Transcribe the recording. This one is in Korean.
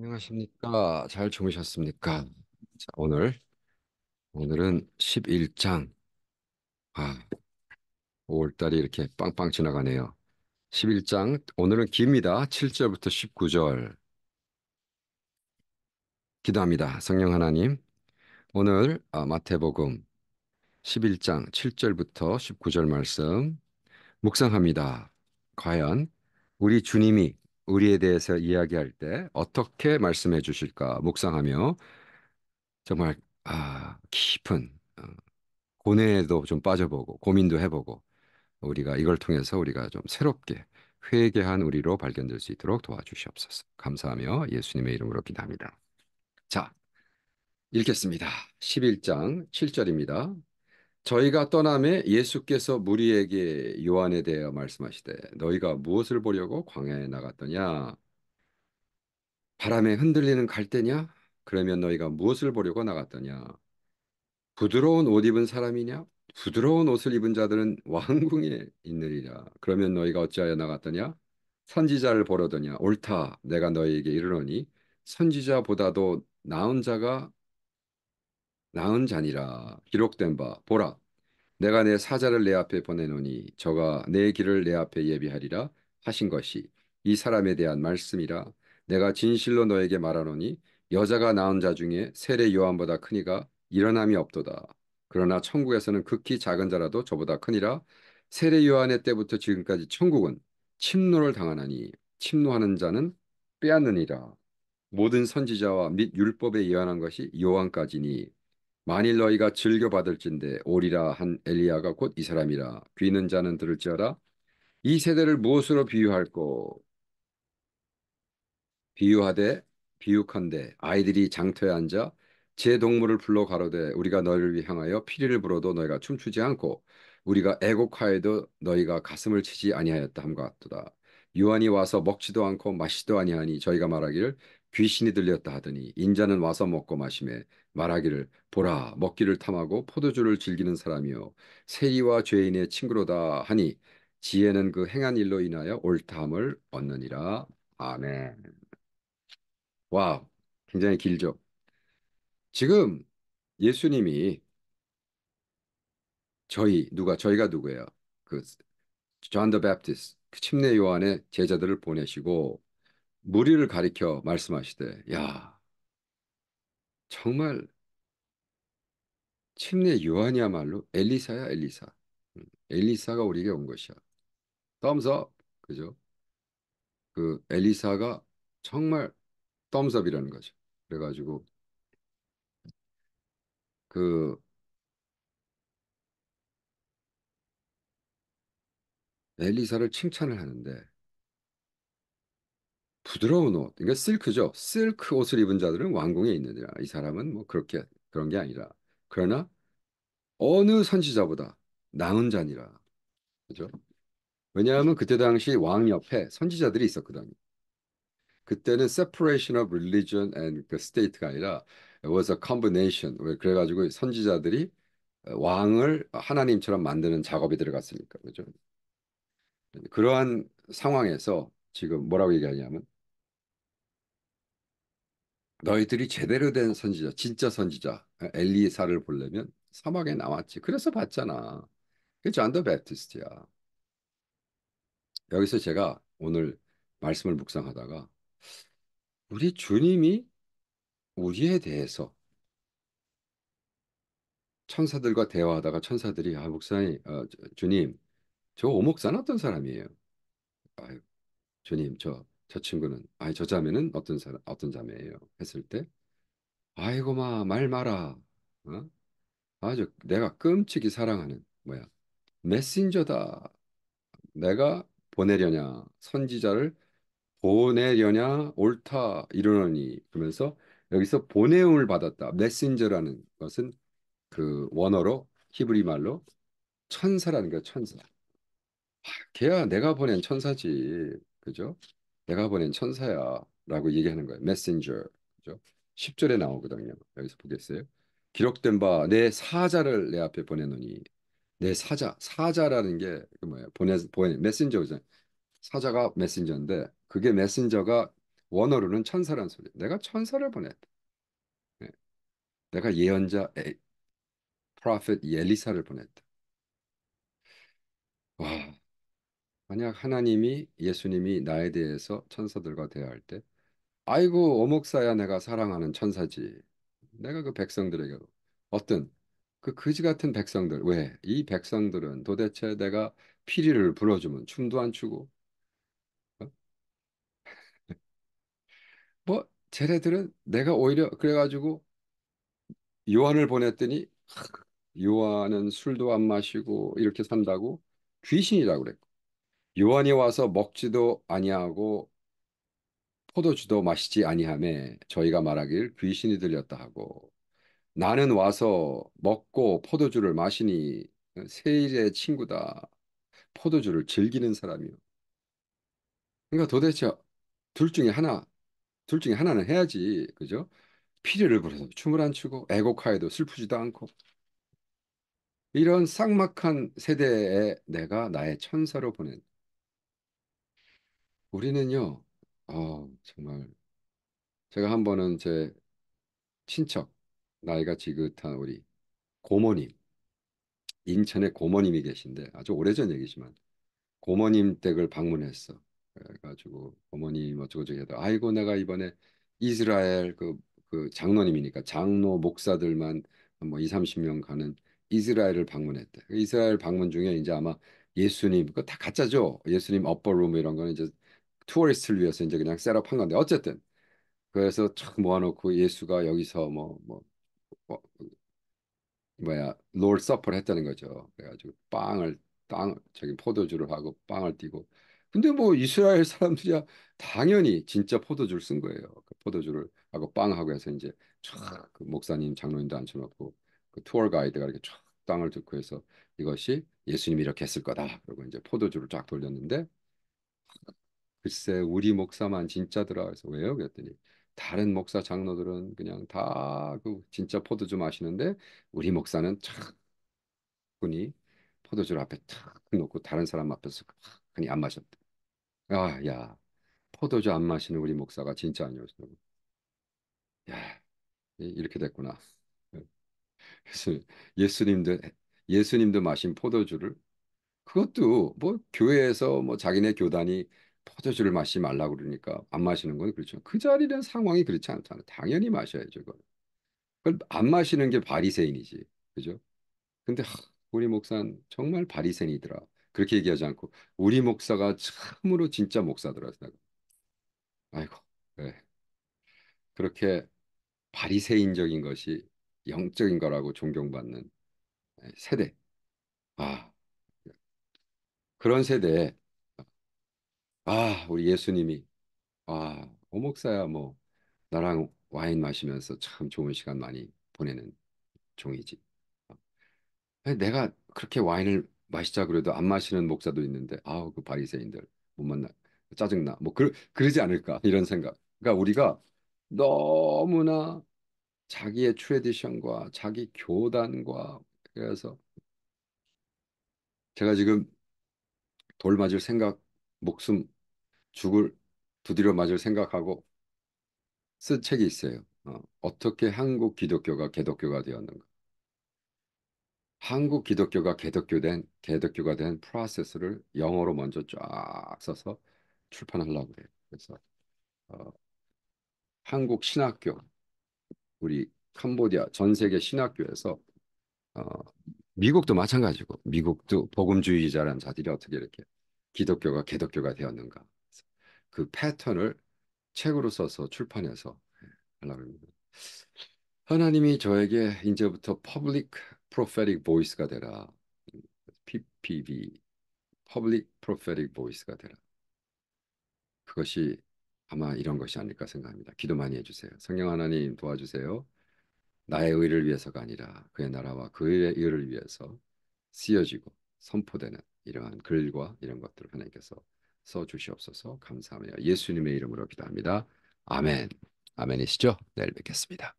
안녕하십니까? 잘 주무셨습니까? 자, 오늘 오늘은 11장 아 5월달이 이렇게 빵빵 지나가네요. 11장 오늘은 깁니다. 7절부터 19절 기도합니다. 성령 하나님 오늘 아, 마태복음 11장 7절부터 19절 말씀 묵상합니다. 과연 우리 주님이 우리에 대해서 이야기할 때 어떻게 말씀해 주실까 묵상하며 정말 아, 깊은 어, 고뇌에도 좀 빠져보고 고민도 해보고 우리가 이걸 통해서 우리가 좀 새롭게 회개한 우리로 발견될 수 있도록 도와주시옵소서. 감사하며 예수님의 이름으로 기도합니다. 자, 읽겠습니다. 11장 7절입니다. 저희가 떠남에 예수께서 무리에게 요한에 대하여 말씀하시되 너희가 무엇을 보려고 광야에 나갔더냐 바람에 흔들리는 갈대냐 그러면 너희가 무엇을 보려고 나갔더냐 부드러운 옷 입은 사람이냐 부드러운 옷을 입은 자들은 왕궁에 있느리라 그러면 너희가 어찌하여 나갔더냐 선지자를 보려더냐 옳다 내가 너희에게 이르노니 선지자보다도 나은 자가 나은 자니라 기록된 바 보라 내가 내 사자를 내 앞에 보내노니 저가 내 길을 내 앞에 예비하리라 하신 것이 이 사람에 대한 말씀이라 내가 진실로 너에게 말하노니 여자가 낳은 자 중에 세례 요한보다 크니가 일어남이 없도다 그러나 천국에서는 극히 작은 자라도 저보다 크니라 세례 요한의 때부터 지금까지 천국은 침노를 당하나니 침노하는 자는 빼앗느니라 모든 선지자와 및 율법에 예언한 것이 요한까지니 만일 너희가 즐겨 받을진데 오리라 한 엘리야가 곧 이 사람이라 귀는 자는 들을지어다 이 세대를 무엇으로 비유할꼬 비유하되 비유컨대 아이들이 장터에 앉아 제 동물을 불러 가로되 우리가 너희를 향하여 피리를 불어도 너희가 춤추지 않고 우리가 애곡하여도 너희가 가슴을 치지 아니하였다 함과 같도다 유한이 와서 먹지도 않고 마시도 아니하니 저희가 말하기를 귀신이 들렸다 하더니 인자는 와서 먹고 마심에 말하기를 보라 먹기를 탐하고 포도주를 즐기는 사람이요 세리와 죄인의 친구로다 하니 지혜는 그 행한 일로 인하여 옳다함을 얻느니라 아멘 와 굉장히 길죠 지금 예수님이 저희 누가 저희가 누구예요 그존더 베프티스 그 침례 요한의 제자들을 보내시고 무리를 가리켜 말씀하시되 야 정말 침례 요한이야말로 엘리사야 엘리사 음, 엘리사가 우리에게 온 것이야 덤섭 그죠 그 엘리사가 정말 덤섭이라는 거죠 그래가지고 그 엘리사를 칭찬을 하는데 부드러운 옷, 그러니까 실크죠. 실크 옷을 입은 자들은 왕궁에 있느니라. 이 사람은 뭐 그렇게 그런 게 아니라 그러나 어느 선지자보다 나은 자니라. 그죠? 왜냐하면 그때 당시 왕 옆에 선지자들이 있었거든요. 그때는 separation of religion and 그 state가 아니라 it was a combination. 그래가지고 선지자들이 왕을 하나님처럼 만드는 작업이 들어갔으니까 그죠? 그러한 상황에서 지금 뭐라고 얘기하냐면 너희들이 제대로 된 선지자, 진짜 선지자 엘리사를 보려면 사막에 나왔지. 그래서 봤잖아. 그 존더 베티스트야 여기서 제가 오늘 말씀을 묵상하다가 우리 주님이 우리에 대해서 천사들과 대화하다가 천사들이 아 목사님 어, 주님 저 오목사 어떤 사람이에요? 아유 주님 저저 친구는 아니 저 자매는 어떤 사람 어떤 자매예요 했을 때 아이고 마말 마라 어? 아주 내가 끔찍이 사랑하는 뭐야 메신저다 내가 보내려냐 선지자를 보내려냐 옳다 이러니 그러면서 여기서 보내음을 받았다 메신저라는 것은 그 원어로 히브리 말로 천사라는 거 천사 아, 걔야 내가 보낸 천사지 그죠 내가 보낸 천사야라고 얘기하는 거예요. 메신저. 그죠? 10절에 나오거든요. 여기서 보겠어요. 기록된 바 내 사자를 내 앞에 보내노니 내 사자 사자라는 게 그 뭐예요? 보내 보내 메신저잖아요. 사자가 메신저인데 그게 메신저가 원어로는 천사란 소리. 내가 천사를 보냈다. 네. 내가 예언자 에, 프로펫 엘리사를 보냈다. 와 만약 하나님이 예수님이 나에 대해서 천사들과 대할 때 아이고 어목사야 내가 사랑하는 천사지 내가 그 백성들에게 어떤 그 거지 같은 백성들 왜 이 백성들은 도대체 내가 피리를 불어주면 춤도 안 추고 어? 뭐 쟤네들은 내가 오히려 그래가지고 요한을 보냈더니 요한은 술도 안 마시고 이렇게 산다고 귀신이라고 그랬고 요한이 와서 먹지도 아니하고 포도주도 마시지 아니함에 저희가 말하길 귀신이 들렸다 하고 나는 와서 먹고 포도주를 마시니 세일의 친구다. 포도주를 즐기는 사람이요. 그러니까 도대체 둘 중에 하나, 둘 중에 하나는 해야지. 그죠? 피리를 부려서 춤을 안 추고 애곡하여도 슬프지도 않고 이런 쌍막한 세대에 내가 나의 천사로 보낸 우리는요, 어, 정말 제가 한 번은 제 친척 나이가 지긋한 우리 고모님 인천에 고모님이 계신데 아주 오래전 얘기지만 고모님 댁을 방문했어. 그래가지고 고모님 어쩌고저쩌고 해도 아이고 내가 이번에 이스라엘 그, 그 장로님이니까 장로 목사들만 뭐 2, 30명 가는 이스라엘을 방문했대. 그 이스라엘 방문 중에 이제 아마 예수님 그거 다 가짜죠. 예수님 업버룸 이런 거는 이제 투어리스트를 위해서 이제 그냥 셋업한 건데 어쨌든 그래서 촥 모아놓고 예수가 여기서 뭐, 뭐, 뭐 뭐야 롤 서퍼를 했다는 거죠. 그래가지고 빵을 땅 저기 포도주를 하고 빵을 띄고 근데 뭐 이스라엘 사람들이야 당연히 진짜 포도주를 쓴 거예요. 그 포도주를 하고 빵하고 해서 이제 촥그 목사님 장로님도 앉혀놓고 그 투어 가이드가 이렇게 촥 땅을 듣고 해서 이것이 예수님이 이렇게 했을 거다. 그리고 이제 포도주를 쫙 돌렸는데 글쎄 우리 목사만 진짜더라 그래서 왜요? 그랬더니 다른 목사 장로들은 그냥 다 그 진짜 포도주 마시는데 우리 목사는 착군이 포도주 앞에 탁 놓고 다른 사람 앞에서 흔히 안 마셨대. 아, 야, 포도주 안 마시는 우리 목사가 진짜 아니었어. 야, 이렇게 됐구나. 네. 그래서 예수님도 예수님도 마신 포도주를 그것도 뭐 교회에서 뭐 자기네 교단이 포도주를 마시지 말라고 그러니까 안 마시는 건 그렇죠. 그 자리는 상황이 그렇지 않잖아. 당연히 마셔야죠. 그걸, 그걸 안 마시는 게 바리새인이지. 그죠? 근데 하, 우리 목사는 정말 바리새인이더라. 그렇게 얘기하지 않고 우리 목사가 참으로 진짜 목사더라. 생각. 아이고. 네. 그렇게 바리새인적인 것이 영적인 거라고 존경받는 예, 세대. 아. 그런 세대에 아, 우리 예수님이 아, 오목사야 뭐 나랑 와인 마시면서 참 좋은 시간 많이 보내는 종이지. 아, 내가 그렇게 와인을 마시자 그래도 안 마시는 목사도 있는데 아우 그 바리새인들 못 만나 짜증나 뭐 그, 그러지 않을까 이런 생각. 그러니까 우리가 너무나 자기의 트레디션과 자기 교단과 그래서 제가 지금 돌 맞을 생각 목숨 죽을 두드려 맞을 생각하고 쓴 책이 있어요. 어, 떻게 한국 기독교가 개독교가 되었는가. 한국 기독교가 개독교된 개독교가 된 프로세스를 영어로 먼저 쫙 써서 출판하려고 해요. 그래서 어, 한국 신학교 우리 캄보디아 전 세계 신학교에서 어, 미국도 마찬가지고 미국도 복음주의자라는 자들이 어떻게 이렇게 기독교가 개독교가 되었는가 그 패턴을 책으로 써서 출판해서 하려고 니다 하나님이 저에게 이제부터 Public Prophetic Voice가 되라. PPV, Public Prophetic Voice가 되라. 그것이 아마 이런 것이 아닐까 생각합니다. 기도 많이 해주세요. 성령 하나님 도와주세요. 나의 의를 위해서가 아니라 그의 나라와 그의 의를 위해서 쓰여지고 선포되는 이러한 글과 이런 것들을 하나님께서 써 주시옵소서 감사합니다. 예수님의 이름으로 기도합니다. 아멘. 아멘이시죠? 내일 뵙겠습니다.